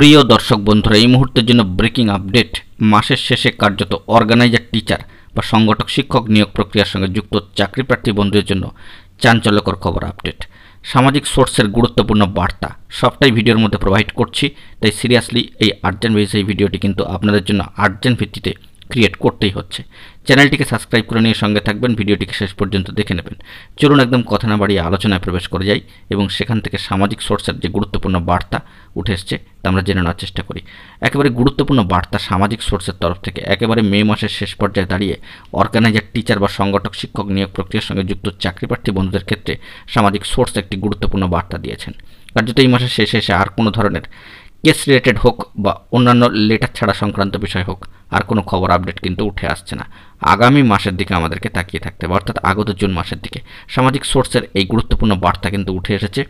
প্রিয় দর্শক বন্ধুরা এই মুহূর্তের জন্য ব্রেকিং আপডেট মাসের শেষে কার্যত অর্গানাইজার টিচার বা সংগঠক শিক্ষক নিয়োগ প্রক্রিয়ার সঙ্গে যুক্ত চাকরিপ্রার্থী বন্ধুদের জন্য চাঞ্চল্যকর খবর আপডেট সামাজিক সোর্সের গুরুত্বপূর্ণ বার্তা সবটাই ভিডিওর মধ্যে প্রোভাইড করছি তাই সিরিয়াসলি এই আর্জেন্ট বেস এই ভিডিওটি কিন্তু আপনাদের জন্য আর্জেন্ট ভিত্তিতে ক্রিয়েট করতেই হচ্ছে চ্যানেলটিকে সাবস্ক্রাইব করে নিয়ে সঙ্গে থাকবেন ভিডিওটিকে শেষ পর্যন্ত দেখে নেবেন চলুন একদম কথা না বাড়িয়ে আলোচনায় প্রবেশ করে যাই এবং সেখান থেকে সামাজিক সোর্সের যে গুরুত্বপূর্ণ বার্তা উঠে এসছে তা আমরা জেনে নেওয়ার চেষ্টা করি একেবারে গুরুত্বপূর্ণ বার্তা সামাজিক সোর্সের তরফ থেকে একেবারে মে মাসের শেষ পর্যায়ে দাঁড়িয়ে অর্গানাইজার টিচার বা সংগঠক শিক্ষক নিয়োগ প্রক্রিয়ার সঙ্গে যুক্ত চাকরি প্রার্থী বন্ধুদের ক্ষেত্রে সামাজিক সোর্স একটি গুরুত্বপূর্ণ বার্তা দিয়েছেন কার্যত এই মাসের শেষে এসে আর কোনো ধরনের কেস রিলেটেড হোক বা অন্যান্য লেটার ছাড়া সংক্রান্ত বিষয় হোক আর কোনো খবর আপডেট কিন্তু উঠে আসছে না আগামী মাসের দিকে আমাদেরকে তাকিয়ে থাকতে হবে অর্থাৎ আগত জুন মাসের দিকে সামাজিক সোর্সের এই গুরুত্বপূর্ণ বার্তা কিন্তু উঠে এসেছে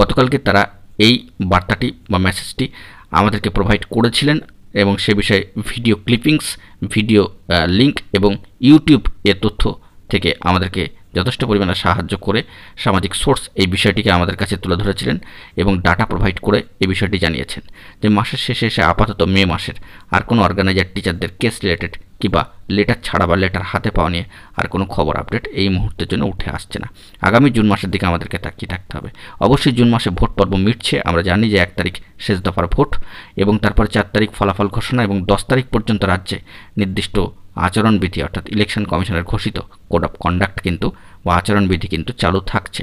গতকালকে তারা এই বার্তাটি বা মেসেজটি আমাদেরকে প্রোভাইড করেছিলেন এবং সে বিষয়ে ভিডিও ক্লিপিংস ভিডিও লিঙ্ক এবং ইউটিউব এ তথ্য থেকে আমাদেরকে যথেষ্ট পরিমাণে সাহায্য করে সামাজিক সোর্স এই বিষয়টিকে আমাদের কাছে তুলে ধরেছিলেন এবং ডাটা প্রোভাইড করে এই বিষয়টি জানিয়েছেন যে মাসের শেষে এসে আপাতত মে মাসের আর কোনো অর্গানাইজার টিচারদের কেস রিলেটেড কিংবা লেটার ছাড়া বা লেটার হাতে পাওয়া নিয়ে আর কোনো খবর আপডেট এই মুহূর্তের জন্য উঠে আসছে না আগামী জুন মাসের দিকে আমাদেরকে তাকিয়ে থাকতে হবে অবশ্যই জুন মাসে ভোট পর্ব মিটছে আমরা জানি যে এক তারিখ শেষ দফার ভোট এবং তারপর চার তারিখ ফলাফল ঘোষণা এবং দশ তারিখ পর্যন্ত রাজ্যে নির্দিষ্ট আচরণবিধি অর্থাৎ ইলেকশন কমিশনের ঘোষিত কোড অফ কন্ডাক্ট কিন্তু বা আচরণবিধি কিন্তু চালু থাকছে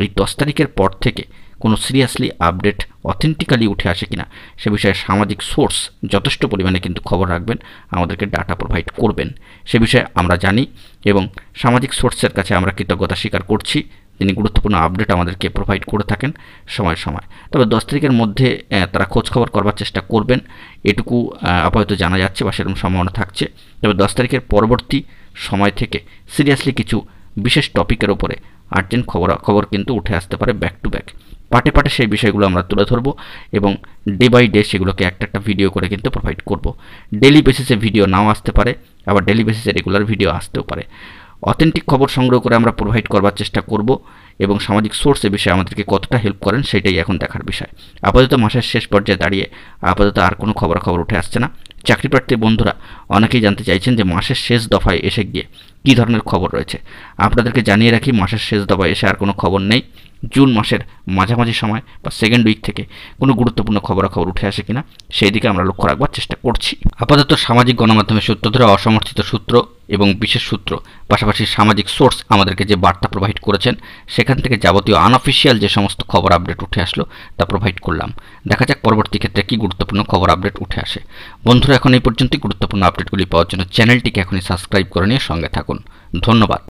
এই দশ তারিখের পর থেকে কোনো সিরিয়াসলি আপডেট অথেন্টিক্যালি উঠে আসে কি না সে বিষয়ে সামাজিক সোর্স যথেষ্ট পরিমাণে কিন্তু খবর রাখবেন আমাদেরকে ডাটা প্রোভাইড করবেন সে বিষয়ে আমরা জানি এবং সামাজিক সোর্সের কাছে আমরা কৃতজ্ঞতা স্বীকার করছি তিনি গুরুত্বপূর্ণ আপডেট আমাদেরকে প্রোভাইড করে থাকেন সময় সময় তবে দশ তারিখের মধ্যে তারা খোঁজখবর করবার চেষ্টা করবেন এটুকু আপাতত জানা যাচ্ছে বা সেরকম সম্ভাবনা থাকছে তবে দশ তারিখের পরবর্তী সময় থেকে সিরিয়াসলি কিছু বিশেষ টপিকের ওপরে আর্জেন্ট খবর খবর কিন্তু উঠে আসতে পারে ব্যাক টু ব্যাক পার্টে পার্টে সেই বিষয়গুলো আমরা তুলে ধরবো এবং ডে বাই ডে সেগুলোকে একটা একটা ভিডিও করে কিন্তু প্রোভাইড করব ডেলি বেসিসে ভিডিও নাও আসতে পারে আবার ডেলি বেসিসে রেগুলার ভিডিও আসতেও পারে অথেন্টিক খবর সংগ্রহ করে আমরা প্রোভাইড করবার চেষ্টা করব এবং সামাজিক সোর্স এ বিষয়ে আমাদেরকে কতটা হেল্প করেন সেটাই এখন দেখার বিষয় আপাতত মাসের শেষ পর্যায়ে দাঁড়িয়ে আপাতত আর কোনো খবরাখবর উঠে আসছে না চাকরি প্রার্থী বন্ধুরা অনেকেই জানতে চাইছেন যে মাসের শেষ দফায় এসে গিয়ে কী ধরনের খবর রয়েছে আপনাদেরকে জানিয়ে রাখি মাসের শেষ দফায় এসে আর কোনো খবর নেই জুন মাসের মাঝামাঝি সময় বা সেকেন্ড উইক থেকে কোনো গুরুত্বপূর্ণ খবরাখবর উঠে আসে কিনা সেই দিকে আমরা লক্ষ্য রাখবার চেষ্টা করছি আপাতত সামাজিক গণমাধ্যমের সূত্র ধরে অসমর্থিত সূত্র এবং বিশেষ সূত্র পাশাপাশি সামাজিক সোর্স আমাদেরকে যে বার্তা প্রোভাইড করেছেন সেখান থেকে যাবতীয় আনঅফিসিয়াল যে সমস্ত খবর আপডেট উঠে আসলো তা প্রোভাইড করলাম দেখা যাক পরবর্তী ক্ষেত্রে কী গুরুত্বপূর্ণ খবর আপডেট উঠে আসে বন্ধুরা এখন এই পর্যন্তই গুরুত্বপূর্ণ আপডেটগুলি পাওয়ার জন্য চ্যানেলটিকে এখনই সাবস্ক্রাইব করে নিয়ে সঙ্গে থাকুন ধন্যবাদ